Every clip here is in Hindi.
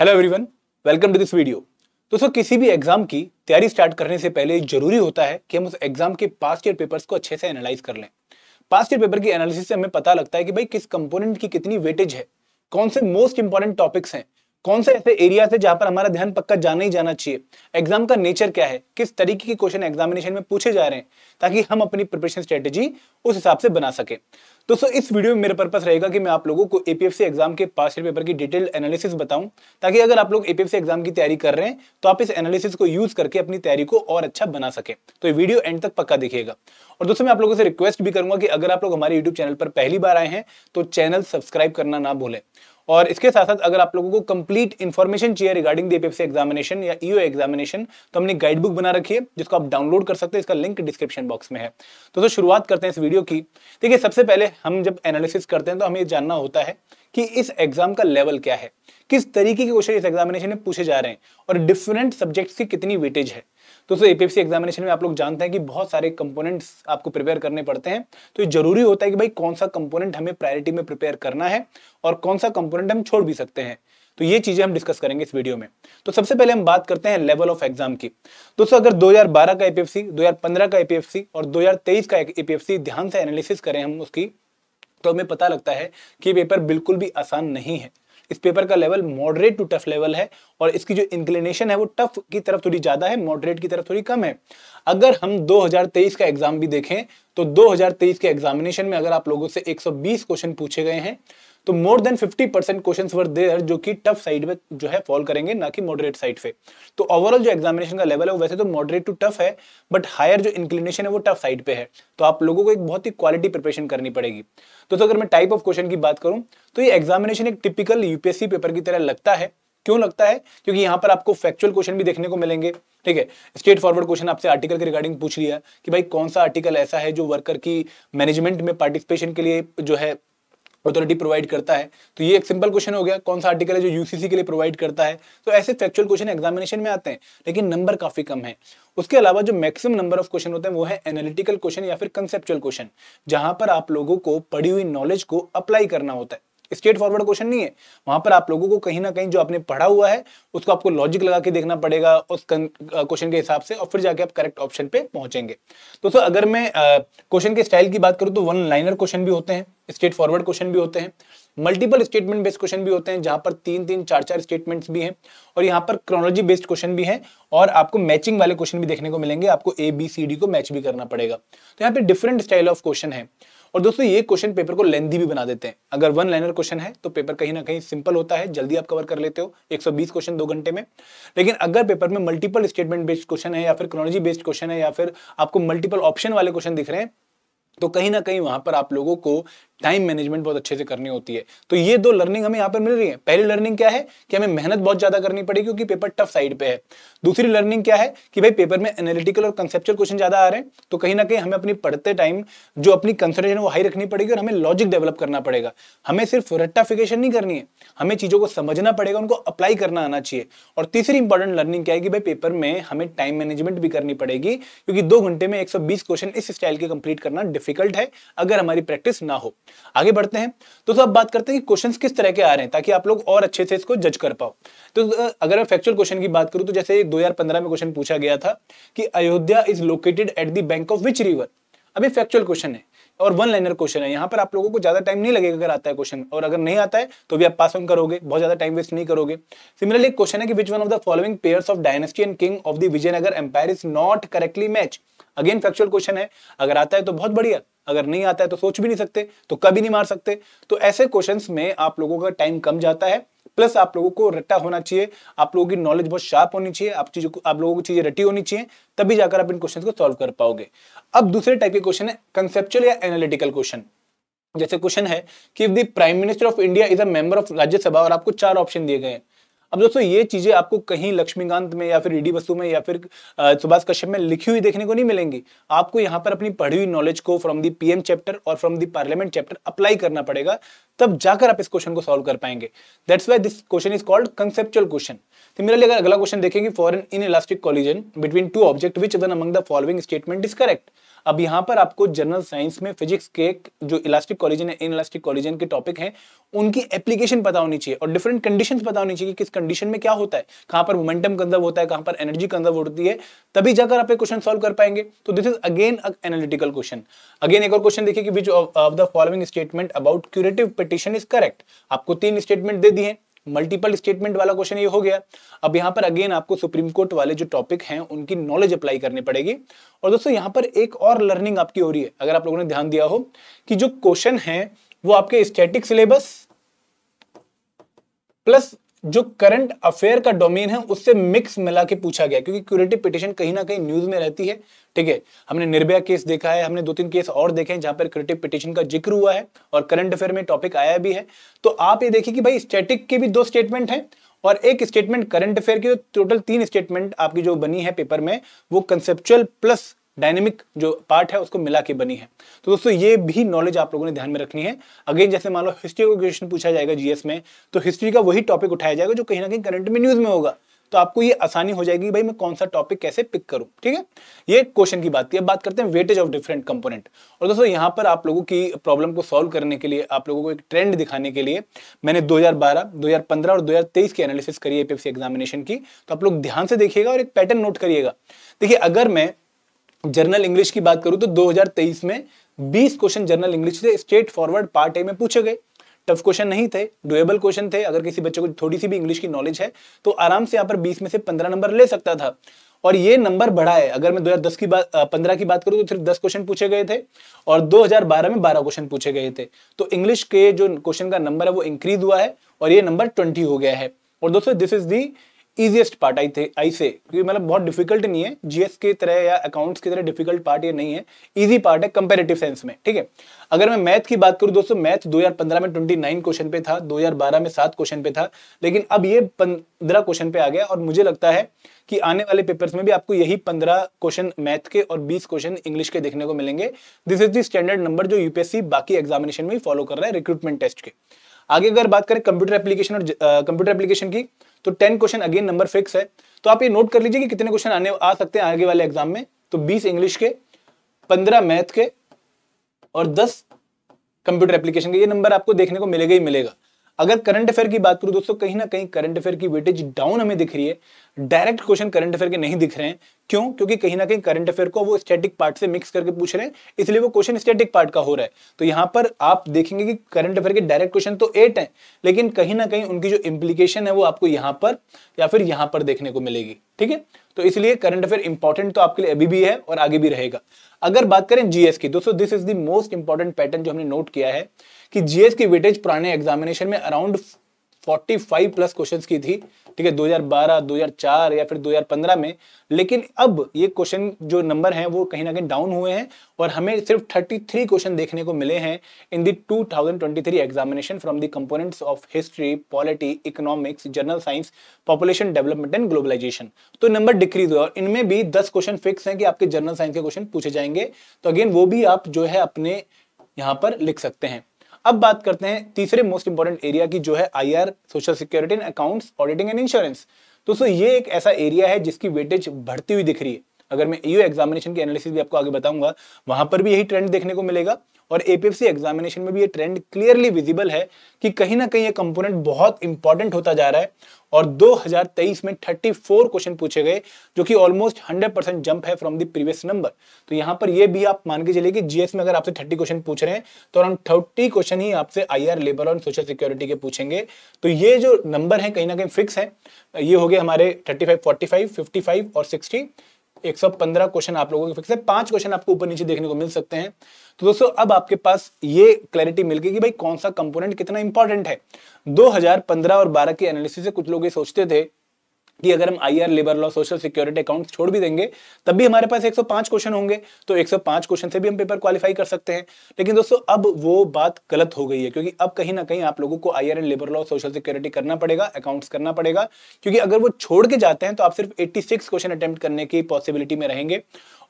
hello everyone welcome to this video दोस्तों किसी भी एग्जाम की तैयारी स्टार्ट करने से पहले जरूरी होता है कि हम उस एग्जाम के पास्ट ईयर पेपर्स को अच्छे से एनालाइज कर लें पास्ट ईयर पेपर की एनालिसिस से हमें पता लगता है कि भाई किस कंपोनेंट की कितनी वेटेज है कौन से मोस्ट इंपॉर्टेंट टॉपिक्स हैं कौन से ऐसे एरिया है जहां पर हमारा ध्यान पक्का जाना ही जाना चाहिए एग्जाम का नेचर क्या है किस तरीके के क्वेश्चन एग्जामिनेशन में पूछे जा रहे हैं ताकि हम अपनी प्रिपरेशन स्ट्रेटेजी उस हिसाब से बना सके दोस्तों इस वीडियो में मेरा पर्पस रहेगा कि मैं आप लोगों को एपीएफसी एग्जाम के पास पेपर की डिटेल एनालिसिस बताऊं ताकि अगर आप लोग एपीएफसी एग्जाम की तैयारी कर रहे हैं तो आप इस एनालिसिस को यूज करके अपनी तैयारी को और अच्छा बना सके तो ये वीडियो एंड तक पक्का दिखेगा और दोस्तों मैं आप लोगों से रिक्वेस्ट भी करूंगा कि अगर आप लोग हमारे यूट्यूब चैनल पर पहली बार आए हैं तो चैनल सब्सक्राइब करना ना भूलें और इसके साथ साथ अगर आप लोगों को कंप्लीट इन्फॉर्मेशन चाहिए रिगार्डिंग दी पीएफसी एग्जामिनेशन या ईओ e एग्जामिनेशन तो हमने गाइड बुक बना रखी है जिसको आप डाउनलोड कर सकते हैं इसका लिंक डिस्क्रिप्शन बॉक्स में है तो, तो शुरुआत करते हैं इस वीडियो की देखिए सबसे पहले हम जब एनालिसिस करते हैं तो हमें जानना होता है कि इस एग्जाम का लेवल क्या है किस तरीके के क्वेश्चन इस एग्जामिनेशन में पूछे जा रहे हैं और डिफरेंट सब्जेक्ट्स की कितनी वेटेज है दोस्तों एपीएफसी एग्जामिनेशन में आप लोग जानते हैं कि बहुत सारे कंपोनेंट्स आपको प्रिपेयर करने पड़ते हैं तो ये जरूरी होता है कि भाई कौन सा कंपोनेंट हमें प्रायोरिटी में प्रिपेयर करना है और कौन सा कंपोनेंट हम छोड़ भी सकते हैं तो ये चीजें हम डिस्कस करेंगे इस वीडियो में तो सबसे पहले हम बात करते हैं लेवल ऑफ एग्जाम की दोस्तों अगर 2012 का एपीएफसी 2015 का एपीएफसी और 2023 का एपीएफसी ध्यान से एनालिसिस करें हम उसकी तो हमें पता लगता है कि पेपर बिल्कुल भी आसान नहीं है इस पेपर का level moderate to tough level है और इसकी जो इंक्लिनेशन है वो टफ की तरफ थोड़ी ज़्यादा है मॉडरेट की तरफ थोड़ी कम है अगर हम 2023 का एग्जाम भी देखें तो 2023 के एग्जामिनेशन में अगर आप लोगों से 120 क्वेश्चन पूछे गए हैं तो more than 50 percent question were there जो कि टफ साइड में जो है फॉल करेंगे ना कि मॉडरेट साइड पे तो ओवरऑल जो एग्जामिनेशन का लेवल है वो वैसे तो मॉडरेट टू टफ है बट हायर जो इंक्लिनेशन है वो टफ साइड पे है तो आप लोगों को एक बहुत ही क्वालिटी प्रिपरेशन करनी पड़ेगी तो, तो अगर मैं टाइप ऑफ क्वेश्चन की बात करूं तो ये एग्जामिनेशन एक टिपिकल यूपीएससी पेपर की तरह लगता है क्यों लगता है क्योंकि यहाँ पर आपको फैक्चुअल क्वेश्चन भी देखने को मिलेंगे ठीक है स्ट्रेट फॉरवर्ड क्वेश्चन आपसे आर्टिकल के रिगार्डिंग पूछ लिया कि भाई कौन सा आर्टिकल ऐसा है जो वर्कर की मैनेजमेंट में पार्टिसिपेशन के लिए जो है अथॉरिटी प्रोवाइड करता है तो ये एक सिंपल क्वेश्चन हो गया कौन सा आर्टिकल है जो यूसीसी के लिए प्रोवाइड करता है तो ऐसे फैक्चुअल क्वेश्चन एग्जामिनेशन में आते हैं लेकिन नंबर काफी कम है उसके अलावा जो मैक्सिमम नंबर ऑफ क्वेश्चन होते हैं वो है एनालिटिकल क्वेश्चन या फिर कंसेप्चुअल क्वेश्चन जहां पर आप लोगों को पढ़ी हुई नॉलेज को अप्लाई करना होता है स्ट्रेट फॉरवर्ड क्वेश्चन नहीं है वहां पर आप लोगों को कहीं ना कहीं जो आपने पढ़ा हुआ है उसको आपको लॉजिक लगा के देखना पड़ेगा उस क्वेश्चन के हिसाब से और फिर जाके आप करेक्ट ऑप्शन पे पहुंचेंगे दोस्तों तो अगर मैं क्वेश्चन के स्टाइल की बात करूँ तो वन लाइनर क्वेश्चन भी होते हैं स्ट्रेट फॉरवर्ड क्वेश्चन भी होते हैं मल्टीपल स्टेटमेंट बेस्ड क्वेश्चन भी होते हैं जहां पर तीन तीन चार चार स्टेटमेंट्स भी हैं और यहां पर क्रोनोलॉजी बेस्ड क्वेश्चन भी हैं और आपको मैचिंग वाले क्वेश्चन भी देखने को मिलेंगे आपको ए बी सी डी को मैच भी करना पड़ेगा तो यहाँ पे डिफरेंट स्टाइल ऑफ क्वेश्चन है और दोस्तों ये क्वेश्चन पेपर को लेंदी भी बना देते हैं अगर वन लाइनर क्वेश्चन है तो पेपर कहीं ना कहीं सिंपल होता है जल्दी आप कवर कर लेते हो 120 क्वेश्चन दो घंटे में लेकिन अगर पेपर में मल्टीपल स्टेटमेंट बेस्ड क्वेश्चन है या फिर क्रोनोलॉजी बेस्ड क्वेश्चन है या फिर आपको मल्टीपल ऑप्शन वाले क्वेश्चन दिख रहे हैं तो कहीं ना कहीं वहां पर आप लोगों को टाइम मैनेजमेंट बहुत अच्छे से करनी होती है तो ये दो लर्निंग हमें यहाँ पर मिल रही है पहली लर्निंग क्या है कि हमें मेहनत बहुत ज्यादा करनी पड़ेगी क्योंकि पेपर टफ साइड पे है दूसरी लर्निंग क्या है कि भाई पेपर में एनालिटिकल और कंसेप्चुअल क्वेश्चन ज्यादा आ रहे हैं तो कहीं ना कहीं हमें अपनी पढ़ते टाइम जो अपनी कंसेंट्रेशन वो हाई रखनी पड़ेगी और हमें लॉजिक डेवलप करना पड़ेगा हमें सिर्फ रट्टाफिकेशन नहीं करनी है हमें चीजों को समझना पड़ेगा उनको अप्लाई करना आना चाहिए और तीसरी इंपॉर्टेंट लर्निंग क्या है कि भाई पेपर में हमें टाइम मैनेजमेंट भी करनी पड़ेगी क्योंकि दो घंटे में एक क्वेश्चन इस स्टाइल के कंप्लीट करना डिफिकल्ट है अगर हमारी प्रैक्टिस ना हो आगे बढ़ते हैं तो सब बात करते हैं कि क्वेश्चंस किस तरह के आ रहे हैं ताकि आप लोग और अच्छे से इसको जज कर पाओ तो अगर मैं फैक्चुअल क्वेश्चन की बात करूं तो जैसे दो हजार पंद्रह में क्वेश्चन पूछा गया था कि Ayodhya is located at the bank of which river अभी फैक्चुअल क्वेश्चन है और वन लाइनर क्वेश्चन है यहाँ पर आप लोगों को ज्यादा टाइम नहीं लगेगा अगर आता है क्वेश्चन और अगर नहीं आता है तो भी आप पास ऑन करोगे बहुत ज्यादा टाइम वेस्ट नहीं करोगे सिमिलरली एक क्वेश्चन है कि which one of the following pairs of dynasty and king of the Vijayanagar empire is not correctly match again factual question है अगर आता है तो बहुत बढ़िया अगर नहीं आता है तो सोच भी नहीं सकते तो कभी नहीं मार सकते तो ऐसे क्वेश्चन में आप लोगों का टाइम कम जाता है प्लस आप लोगों को रट्टा होना चाहिए आप लोगों की नॉलेज बहुत शार्प होनी चाहिए आप चीजों को आप लोगों की चीजें रटी होनी चाहिए तभी जाकर आप इन क्वेश्चन को सॉल्व कर पाओगे अब दूसरे टाइप के क्वेश्चन है कंसेप्चुअल या एनालिटिकल क्वेश्चन जैसे क्वेश्चन है कि if the prime minister of India is a member of Rajya Sabha और आपको चार ऑप्शन दिए गए हैं अब दोस्तों ये चीजें आपको कहीं लक्ष्मीकांत में या फिर ईडी वस्तु में या फिर सुभाष कश्यप में लिखी हुई देखने को नहीं मिलेंगी आपको यहाँ पर अपनी पढ़ी हुई नॉलेज को फ्रॉम दी पीएम चैप्टर और from the parliament chapter apply करना पड़ेगा तब जाकर आप इस क्वेश्चन को सोल्व कर पाएंगे that's why this question is called conceptual question लिए अगर अगला क्वेश्चन देखेंगे for an inelastic collision between two object which one among the following statement is correct अब यहाँ पर आपको जनरल साइंस में फिजिक्स के जो इलास्टिक कॉलिजन है इन इलास्टिक कॉलिजन के टॉपिक हैं उनकी एप्लीकेशन पता होनी चाहिए और डिफरेंट कंडीशन पता होनी चाहिए कि किस कंडीशन में क्या होता है कहाँ पर मोमेंटम कंजर्व होता है कहाँ पर एनर्जी कंजर्व होती है तभी जाकर आप क्वेश्चन सॉल्व कर पाएंगे तो this is again analytical question again एक और क्वेश्चन देखिए कि which of the following statement about curative petition is correct आपको तीन स्टेटमेंट दे दिए मल्टीपल स्टेटमेंट वाला क्वेश्चन ये हो गया अब यहाँ पर अगेन आपको सुप्रीम कोर्ट वाले जो टॉपिक हैं उनकी नॉलेज अप्लाई करनी पड़ेगी और दोस्तों यहाँ पर एक और लर्निंग आपकी हो रही है अगर आप लोगों ने ध्यान दिया हो कि जो क्वेश्चन है वो आपके स्टेटिक सिलेबस प्लस जो करंट अफेयर का डोमेन है उससे मिक्स मिला के पूछा गया क्योंकि क्यूरेटिव पिटिशन कहीं ना कहीं न्यूज में रहती है ठीक है हमने निर्भया केस देखा है हमने दो तीन केस और देखे हैं जहां पर क्यूरेटिव पिटिशन का जिक्र हुआ है और करंट अफेयर में टॉपिक आया भी है तो आप ये देखिए कि भाई स्टेटिक के भी दो स्टेटमेंट है और एक स्टेटमेंट करंट अफेयर की टोटल तो तीन स्टेटमेंट आपकी जो बनी है पेपर में वो कंसेप्चुअल प्लस डायनेमिक जो पार्ट है उसको मिला के बनी है तो दोस्तों ये भी नॉलेज आप लोगों ने ध्यान में रखनी है अगेन जैसे मान लो हिस्ट्री का क्वेश्चन पूछा जाएगा जीएस में तो हिस्ट्री का वही टॉपिक उठाया जाएगा जो कहीं ना कहीं करंट में न्यूज में होगा तो आपको ये आसानी हो जाएगी भाई मैं कौन सा टॉपिक कैसे पिक करूं ठीक है ये क्वेश्चन की बात थी अब बात करते हैं वेटेज ऑफ डिफरेंट कंपोनेंट और दोस्तों यहाँ पर आप लोगों की प्रॉब्लम को सॉल्व करने के लिए आप लोगों को एक ट्रेंड दिखाने के लिए मैंने 2012, 2015 और 2023 की एनालिसिस करी है एपीएससी एग्जामिनेशन की तो आप लोग ध्यान से देखिएगा और एक पैटर्न नोट करिएगा देखिए अगर मैं जर्नल इंग्लिश की बात करूं तो 2023 में 20 क्वेश्चन जर्नल इंग्लिश से स्ट्रेट फॉरवर्ड पार्ट ए में पूछे गए टफ क्वेश्चन नहीं थे डुएबल क्वेश्चन थे अगर किसी बच्चे को थोड़ी सी भी इंग्लिश की नॉलेज है तो आराम से यहाँ पर 20 में से 15 नंबर ले सकता था और ये नंबर बढ़ा है अगर मैं 2010 की बात पंद्रह की बात करूं तो सिर्फ 10 क्वेश्चन पूछे गए थे और 2012 में 12 क्वेश्चन पूछे गए थे तो इंग्लिश के जो क्वेश्चन का नंबर है वो इंक्रीज हुआ है और ये नंबर 20 हो गया है और दोस्तों this is the easiest part आई थे आई से क्योंकि मतलब बहुत डिफिकल्ट नहीं है जीएस की तरह या अकाउंट्स की तरह डिफिकल्ट पार्ट ये नहीं है इजी पार्ट है कंपेरेटिव सेंस में ठीक है अगर मैं मैथ की बात करूं दोस्तों मैथ 2015 में 29 क्वेश्चन पे था 2012 में सात क्वेश्चन पे था लेकिन अब ये पंद्रह क्वेश्चन पे आ गया और मुझे लगता है कि आने वाले पेपर्स में भी आपको यही पंद्रह क्वेश्चन मैथ के और बीस क्वेश्चन इंग्लिश के देखने को मिलेंगे this is the standard number जो यूपीएससी बाकी एग्जामिनेशन में फॉलो कर रहा है रिक्रूटमेंट टेस्ट के आगे अगर बात करें कंप्यूटर एप्लीकेशन और कंप्यूटर एप्लीकेशन की तो ten question again number fix है तो आप ये नोट कर लीजिए कि कितने क्वेश्चन आने आ सकते हैं आगे वाले एग्जाम में तो बीस इंग्लिश के पंद्रह मैथ के और दस कंप्यूटर एप्लीकेशन के ये नंबर आपको देखने को मिलेगा ही मिलेगा अगर करंट अफेयर की बात करूं दोस्तों कहीं ना कहीं करंट अफेयर की वेटेज डाउन हमें दिख रही है डायरेक्ट क्वेश्चन करंट अफेयर के नहीं दिख रहे हैं क्यों क्योंकि कहीं ना कहीं करंट अफेयर को वो स्टैटिक पार्ट से मिक्स करके पूछ रहे हैं इसलिए वो क्वेश्चन स्टैटिक पार्ट का हो रहा है तो यहां पर आप देखेंगे कि करंट अफेयर के डायरेक्ट क्वेश्चन तो एट है लेकिन कहीं ना कहीं उनकी जो इम्प्लीकेशन है वो आपको यहां पर या फिर यहां पर देखने को मिलेगी ठीक है तो इसलिए करंट अफेयर इंपॉर्टेंट तो आपके लिए अभी भी है और आगे भी रहेगा अगर बात करें जीएस की दोस्तों this is the most important pattern जो हमने नोट किया है कि जीएस की वेटेज पुराने एग्जामिनेशन में अराउंड 45 प्लस क्वेश्चंस की थी ठीक है 2012 2004 या फिर 2015 में लेकिन अब ये क्वेश्चन जो नंबर हैं वो कहीं ना कहीं डाउन हुए हैं और हमें सिर्फ 33 क्वेश्चन देखने को मिले हैं in the 2023 examination from the components of history polity economics general science population development and globalisation तो नंबर डिक्रीज हुआ और इनमें भी दस क्वेश्चन फिक्स हैं कि आपके जनरल साइंस के क्वेश्चन पूछे जाएंगे तो अगेन वो भी आप जो है अपने यहाँ पर लिख सकते हैं अब बात करते हैं तीसरे मोस्ट इंपॉर्टेंट एरिया की जो है I social security and accounts auditing and insurance दोस्तों ये एक ऐसा एरिया है जिसकी वेटेज बढ़ती हुई दिख रही है अगर मैं यू एग्जामिनेशन की एनालिसिस भी आपको आगे बताऊंगा वहां पर भी यही ट्रेंड देखने को मिलेगा और एपीएफसी एग्जामिनेशन में भी ये ट्रेंड क्लियरली विजिबल है कि कहीं ना कहीं ये कंपोनेंट बहुत इंपॉर्टेंट होता जा रहा है और 2023 में 34 क्वेश्चन पूछे गए जो कि ऑलमोस्ट 100 परसेंट जंप है फ्रॉम द प्रीवियस नंबर तो यहां पर ये भी आप मान के चलिए कि जीएस में अगर आपसे 30 क्वेश्चन पूछ रहे हैं तो अराउंड थर्टी क्वेश्चन ही आपसे आईआर लेबर और सोशल सिक्योरिटी के पूछेंगे तो ये जो नंबर है कहीं ना कहीं फिक्स है ये हो गए हमारे थर्टी फाइव और सिक्सटी सौ पंद्रह क्वेश्चन आप लोगों के फिक्स है पांच क्वेश्चन आपको ऊपर नीचे देखने को मिल सकते हैं तो दोस्तों अब आपके पास ये क्लैरिटी मिल गई कि भाई कौन सा कंपोनेंट कितना इंपॉर्टेंट है 2015 और 12 के एनालिसिस से कुछ लोग ये सोचते थे कि अगर हम I labour law social security account छोड़ भी देंगे तब भी हमारे पास 105 क्वेश्चन होंगे तो 105 क्वेश्चन से भी हम पेपर क्वालिफाई कर सकते हैं लेकिन दोस्तों अब वो बात गलत हो गई है क्योंकि अब कहीं ना कहीं आप लोगों को I and labour law social security करना पड़ेगा अकाउंट्स करना पड़ेगा क्योंकि अगर वो छोड़ के जाते हैं तो आप सिर्फ एट्टी क्वेश्चन अटैम्प्ट करने की पॉसिबिलिटी में रहेंगे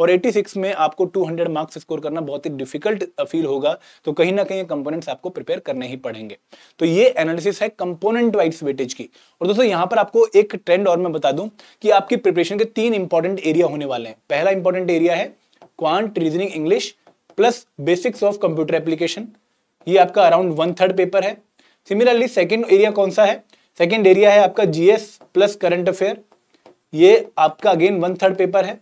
और 86 में आपको 200 मार्क्स स्कोर करना बहुत ही डिफिकल्ट फील uh, होगा तो कहीं ना कहीं कंपोनेंट्स आपको प्रिपेयर करने ही पड़ेंगे तो ये एनालिसिस है कंपोनेंट वाइज वेटेज की और दोस्तों यहां पर आपको एक ट्रेंड और मैं बता दूं कि आपकी प्रिपरेशन के तीन इंपॉर्टेंट एरिया होने वाले हैं पहला इंपॉर्टेंट एरिया है quant reasoning English plus basics of computer application ये आपका अराउंड वन थर्ड पेपर है सिमिलरली सेकेंड एरिया कौन सा है सेकेंड एरिया है आपका जीएस प्लस करंट अफेयर ये आपका अगेन वन थर्ड पेपर है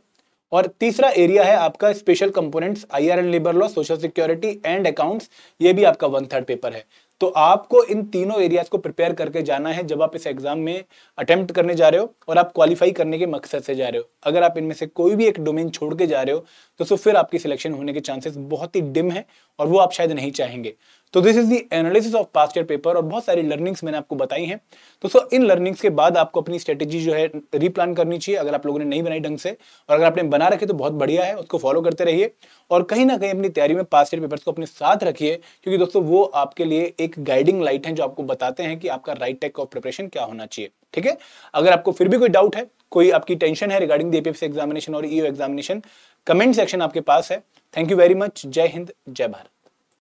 और तीसरा एरिया है आपका special components IR and labour law social security and accounts ये भी आपका वन थर्ड पेपर है तो आपको इन तीनों एरियाज को प्रिपेयर करके जाना है जब आप इस एग्जाम में अटेम्प्ट करने जा रहे हो और आप क्वालिफाई करने के मकसद से जा रहे हो अगर आप इनमें से कोई भी एक डोमेन छोड़ के जा रहे हो तो सो फिर आपकी सिलेक्शन होने के चांसेस बहुत ही डिम है और वो आप शायद नहीं चाहेंगे तो this is analysis of past year paper और बहुत सारी लर्निंग्स मैंने आपको बताई हैं तो सो इन लर्निंग्स के बाद आपको अपनी स्ट्रेटेजी जो है रीप्लान करनी चाहिए अगर आप लोगों ने नहीं बनाई ढंग से और अगर आपने बना रखे तो बहुत बढ़िया है उसको फॉलो करते रहिए और कहीं ना कहीं अपनी तैयारी में पास्ट ईयर पेपर्स को अपने साथ रखिए क्योंकि दोस्तों वो आपके लिए एक गाइडिंग लाइट है जो आपको बताते हैं कि आपका राइट टेक ऑफ प्रिपरेशन क्या होना चाहिए ठीक है अगर आपको फिर भी कोई डाउट है कोई आपकी टेंशन है रिगार्डिंग एग्जामिनेशन और ईओ एग्जामिनेशन कमेंट सेक्शन आपके पास है थैंक यू वेरी मच जय हिंद जय भारत